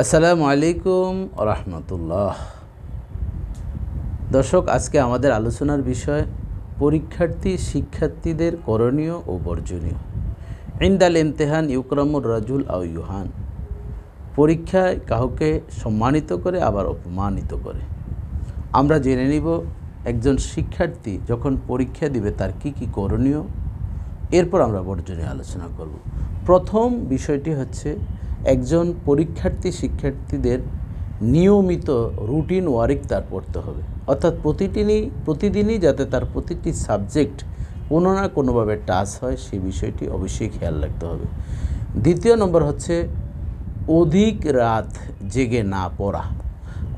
আসসালামু আলাইকুম রহমতুল্লাহ দর্শক আজকে আমাদের আলোচনার বিষয় পরীক্ষার্থী শিক্ষার্থীদের করণীয় ও বর্জনীয় ইন্দাল ইমতেহান ইউকরামুর রাজুল আউ ইউহান পরীক্ষায় কাউকে সম্মানিত করে আবার অপমানিত করে আমরা জেনে নিব একজন শিক্ষার্থী যখন পরীক্ষা দিবে তার কি কি করণীয় এরপর আমরা বর্জনীয় আলোচনা করব প্রথম বিষয়টি হচ্ছে একজন পরীক্ষার্থী শিক্ষার্থীদের নিয়মিত রুটিন ওয়ারিক তার পড়তে হবে অর্থাৎ প্রতিদিনই প্রতিদিনই যাতে তার প্রতিটি সাবজেক্ট কোনো না কোনোভাবে টাচ হয় সেই বিষয়টি অবশ্যই খেয়াল রাখতে হবে দ্বিতীয় নম্বর হচ্ছে অধিক রাত জেগে না পড়া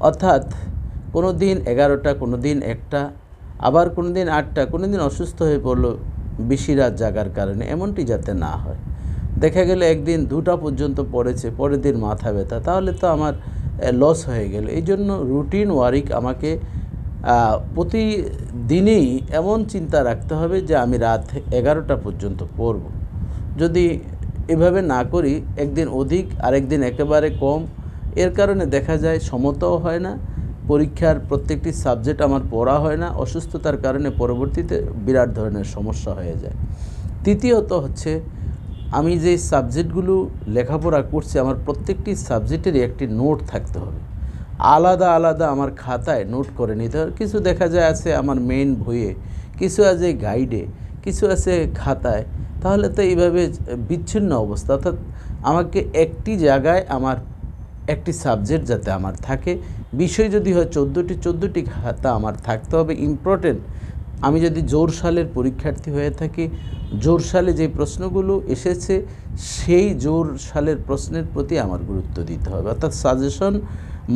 অর্থাৎ কোনো দিন এগারোটা কোনো দিন একটা আবার কোনো দিন আটটা কোনো দিন অসুস্থ হয়ে পড়লো বেশি রাত জাগার কারণে এমনটি যাতে না হয় দেখা গেলে একদিন দুটা পর্যন্ত পড়েছে পরের দিন মাথা ব্যথা তাহলে তো আমার লস হয়ে গেল এই জন্য রুটিন ওয়ারিক আমাকে প্রতিদিনই এমন চিন্তা রাখতে হবে যে আমি রাত এগারোটা পর্যন্ত পড়ব যদি এভাবে না করি একদিন অধিক আরেকদিন একেবারে কম এর কারণে দেখা যায় সমতাও হয় না পরীক্ষার প্রত্যেকটি সাবজেক্ট আমার পড়া হয় না অসুস্থতার কারণে পরবর্তীতে বিরাট ধরনের সমস্যা হয়ে যায় তৃতীয়ত হচ্ছে আমি যে সাবজেক্টগুলো লেখাপড়া করছি আমার প্রত্যেকটি সাবজেক্টেরই একটি নোট থাকতে হবে আলাদা আলাদা আমার খাতায় নোট করে নিতে হবে কিছু দেখা যায় আছে আমার মেন বইয়ে কিছু আছে গাইডে কিছু আছে খাতায় তাহলে তো এইভাবে বিচ্ছিন্ন অবস্থা অর্থাৎ আমাকে একটি জায়গায় আমার একটি সাবজেক্ট যাতে আমার থাকে বিষয় যদি হয় চোদ্দোটি চোদ্দোটি খাতা আমার থাকতে হবে ইম্পর্টেন্ট আমি যদি জোর সালের পরীক্ষার্থী হয়ে থাকি জোর সালে যে প্রশ্নগুলো এসেছে সেই জোর সালের প্রশ্নের প্রতি আমার গুরুত্ব দিতে হবে অর্থাৎ সাজেশন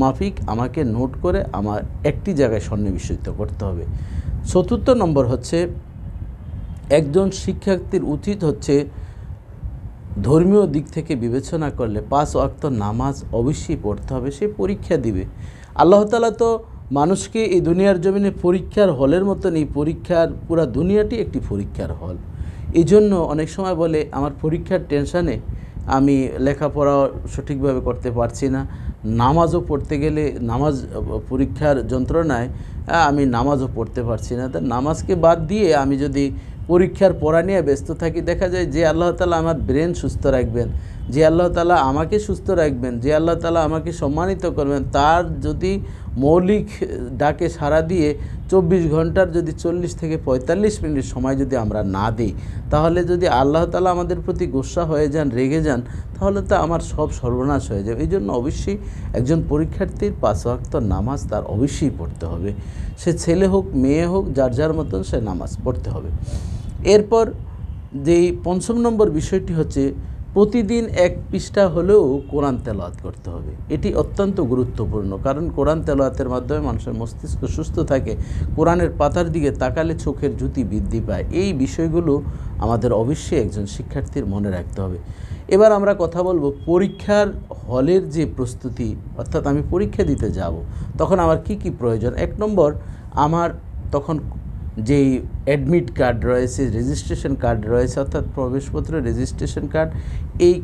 মাফিক আমাকে নোট করে আমার একটি জায়গায় সন্নিবেশিত করতে হবে চতুর্থ নম্বর হচ্ছে একজন শিক্ষার্থীর উচিত হচ্ছে ধর্মীয় দিক থেকে বিবেচনা করলে পাঁচ অক্ত নামাজ অবশ্যই পড়তে হবে সে পরীক্ষা দিবে আল্লাহতালা তো মানুষকে এই দুনিয়ার জমিনে পরীক্ষার হলের মতন এই পরীক্ষার পুরা দুনিয়াটি একটি পরীক্ষার হল এই জন্য অনেক সময় বলে আমার পরীক্ষার টেনশানে আমি লেখাপড়াও সঠিকভাবে করতে পারছি না নামাজও পড়তে গেলে নামাজ পরীক্ষার যন্ত্রণায় আমি নামাজও পড়তে পারছি না তা নামাজকে বাদ দিয়ে আমি যদি পরীক্ষার পড়া নিয়ে ব্যস্ত থাকি দেখা যায় যে আল্লাহ তালা আমার ব্রেন সুস্থ রাখবেন যে আল্লাহ তালা আমাকে সুস্থ রাখবেন যে আল্লাহ তালা আমাকে সম্মানিত করবেন তার যদি মৌলিক ডাকে সাড়া দিয়ে চব্বিশ ঘন্টার যদি চল্লিশ থেকে পঁয়তাল্লিশ মিনিট সময় যদি আমরা না দিই তাহলে যদি আল্লাহ তালা আমাদের প্রতি গুসা হয়ে যান রেগে যান তাহলে তো আমার সব সর্বনাশ হয়ে যাবে এই জন্য অবশ্যই একজন পরীক্ষার্থীর পাঁচ ওয়াক্ত নামাজ তার অবশ্যই পড়তে হবে সে ছেলে হোক মেয়ে হোক যার যার মতন সে নামাজ পড়তে হবে এরপর যেই পঞ্চম নম্বর বিষয়টি হচ্ছে প্রতিদিন এক পৃষ্ঠা হলেও কোরআন তেলাওয়াত করতে হবে এটি অত্যন্ত গুরুত্বপূর্ণ কারণ কোরআন তেলাওয়াতের মাধ্যমে মানুষের মস্তিষ্ক সুস্থ থাকে কোরআনের পাতার দিকে তাকালে চোখের জ্যুতি বৃদ্ধি পায় এই বিষয়গুলো আমাদের অবশ্যই একজন শিক্ষার্থীর মনে রাখতে হবে এবার আমরা কথা বলবো পরীক্ষার হলের যে প্রস্তুতি অর্থাৎ আমি পরীক্ষা দিতে যাব তখন আমার কি কি প্রয়োজন এক নম্বর আমার তখন যেই অ্যাডমিট কার্ড রয়েছে রেজিস্ট্রেশন কার্ড রয়েছে অর্থাৎ প্রবেশপত্র রেজিস্ট্রেশন কার্ড এই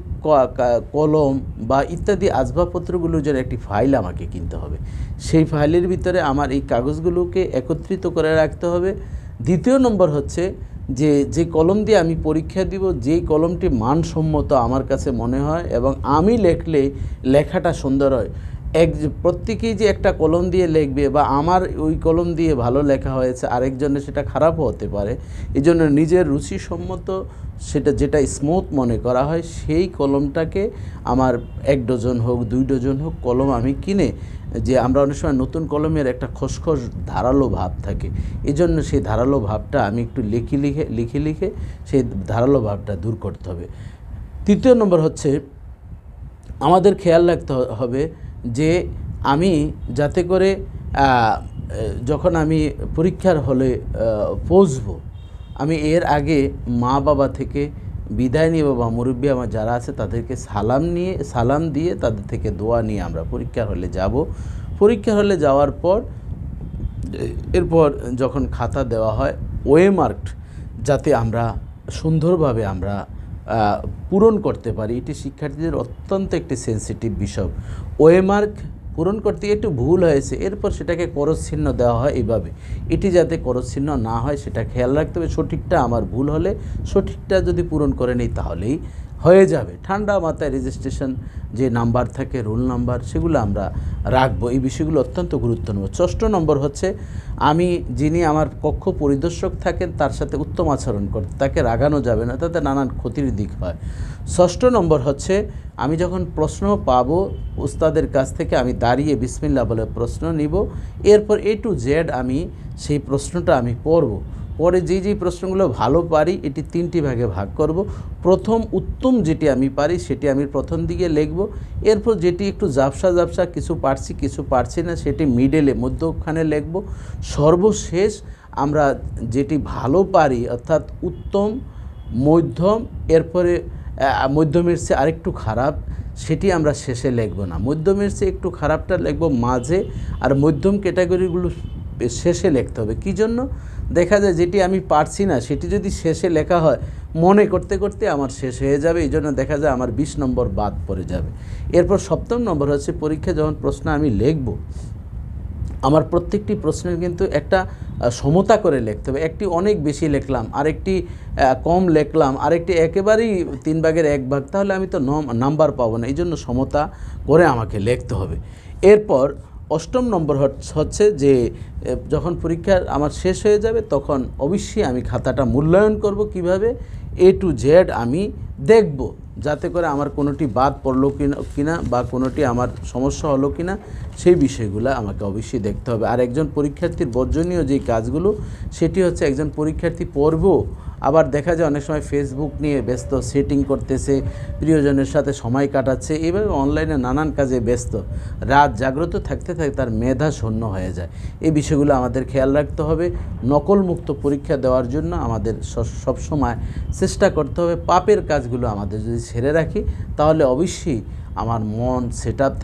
কলম বা ইত্যাদি আসবাবপত্রগুলো যেন একটি ফাইল আমাকে কিনতে হবে সেই ফাইলের ভিতরে আমার এই কাগজগুলোকে একত্রিত করে রাখতে হবে দ্বিতীয় নম্বর হচ্ছে যে যে কলম দিয়ে আমি পরীক্ষা দিব যেই কলমটি মানসম্মত আমার কাছে মনে হয় এবং আমি লেখলে লেখাটা সুন্দর হয় এক প্রত্যেকেই যে একটা কলম দিয়ে লিখবে বা আমার ওই কলম দিয়ে ভালো লেখা হয়েছে আরেকজনের সেটা খারাপও হতে পারে এই জন্য নিজের রুচিসম্মত সেটা যেটা স্মুথ মনে করা হয় সেই কলমটাকে আমার এক ডজন হোক দুই ডজন হোক কলম আমি কিনে যে আমরা অনেক সময় নতুন কলমের একটা খসখস ধারালো ভাব থাকে এই জন্য সেই ধারালো ভাবটা আমি একটু লিখে লিখে লিখে লিখে সেই ধারালো ভাবটা দূর করতে হবে তৃতীয় নম্বর হচ্ছে আমাদের খেয়াল রাখতে হবে যে আমি যাতে করে যখন আমি পরীক্ষার হলে পৌঁছব আমি এর আগে মা বাবা থেকে বিদায় নিয়ে বা মুরব্বী আমার যারা আছে তাদেরকে সালাম নিয়ে সালাম দিয়ে তাদের থেকে দোয়া নিয়ে আমরা পরীক্ষার হলে যাব পরীক্ষার হলে যাওয়ার পর এরপর যখন খাতা দেওয়া হয় ওয়ে মার্কড যাতে আমরা সুন্দরভাবে আমরা পূরণ করতে পারি এটি শিক্ষার্থীদের অত্যন্ত একটি সেন্সিটিভ বিষয় ওয়েমার্ক পূরণ করতে একটু ভুল হয়েছে এরপর সেটাকে করচ্ছিন্ন চিহ্ন দেওয়া হয় এইভাবে এটি যাতে করচ্ছিন্ন চিহ্ন না হয় সেটা খেয়াল রাখতে হবে সঠিকটা আমার ভুল হলে সঠিকটা যদি পূরণ করে নিই তাহলেই হয়ে যাবে ঠান্ডা মাথায় রেজিস্ট্রেশন যে নাম্বার থাকে রোল নাম্বার সেগুলো আমরা রাখবো এই বিষয়গুলো অত্যন্ত গুরুত্ব নেব ষষ্ঠ নম্বর হচ্ছে আমি যিনি আমার কক্ষ পরিদর্শক থাকেন তার সাথে উত্তম আচরণ করতে তাকে রাগানো যাবে না তাতে নানান ক্ষতির দিক হয় ষষ্ঠ নম্বর হচ্ছে আমি যখন প্রশ্ন পাব উস্তাদের কাছ থেকে আমি দাঁড়িয়ে বিসমিল্লা বলে প্রশ্ন নিব এরপর এ টু জেড আমি সেই প্রশ্নটা আমি পড়ব পরে যে যে প্রশ্নগুলো ভালো পারি এটি তিনটি ভাগে ভাগ করব প্রথম উত্তম যেটি আমি পারি সেটি আমি প্রথম দিকে লিখব এরপর যেটি একটু জাপসা জাপসা কিছু পারছি কিছু পারছি না সেটি মিডেলে মধ্যখানে লিখব সর্বশেষ আমরা যেটি ভালো পারি অর্থাৎ উত্তম মধ্যম এরপরে মধ্যমের চেয়ে আরেকটু খারাপ সেটি আমরা শেষে লিখব না মধ্যমের চেয়ে একটু খারাপটা লিখব মাঝে আর মধ্যম ক্যাটাগরিগুলো শেষে লিখতে হবে কী জন্য দেখা যায় যেটি আমি পারছি না সেটি যদি শেষে লেখা হয় মনে করতে করতে আমার শেষ হয়ে যাবে এই জন্য দেখা যায় আমার ২০ নম্বর বাদ পড়ে যাবে এরপর সপ্তম নম্বর হচ্ছে পরীক্ষা যখন প্রশ্ন আমি লিখব আমার প্রত্যেকটি প্রশ্নের কিন্তু একটা সমতা করে লিখতে হবে একটি অনেক বেশি লিখলাম আরেকটি কম লিখলাম আরেকটি একেবারেই তিন ভাগের এক ভাগ তাহলে আমি তো নম্বর পাবো না এই জন্য সমতা করে আমাকে লিখতে হবে এরপর অষ্টম নম্বর হচ্ছে যে যখন পরীক্ষা আমার শেষ হয়ে যাবে তখন অবশ্যই আমি খাতাটা মূল্যায়ন করব কিভাবে এ টু জেড আমি দেখব যাতে করে আমার কোনোটি বাদ পড়লো কিনা বা কোনোটি আমার সমস্যা হলো কিনা সেই বিষয়গুলো আমাকে অবশ্যই দেখতে হবে আর একজন পরীক্ষার্থীর বর্জনীয় যে কাজগুলো সেটি হচ্ছে একজন পরীক্ষার্থী পড়বো আবার দেখা যায় অনেক সময় ফেসবুক নিয়ে ব্যস্ত সেটিং করতেছে প্রিয়জনের সাথে সময় কাটাচ্ছে এভাবে অনলাইনে নানান কাজে ব্যস্ত রাত জাগ্রত থাকতে থাকতে তার মেধা শূন্য হয়ে যায় এই বিষয়গুলো আমাদের খেয়াল রাখতে হবে নকলমুক্ত পরীক্ষা দেওয়ার জন্য আমাদের সবসময় চেষ্টা করতে হবে পাপের কাজগুলো আমাদের যদি ছেড়ে রাখি তাহলে অবশ্যই আমার মন সেট আপ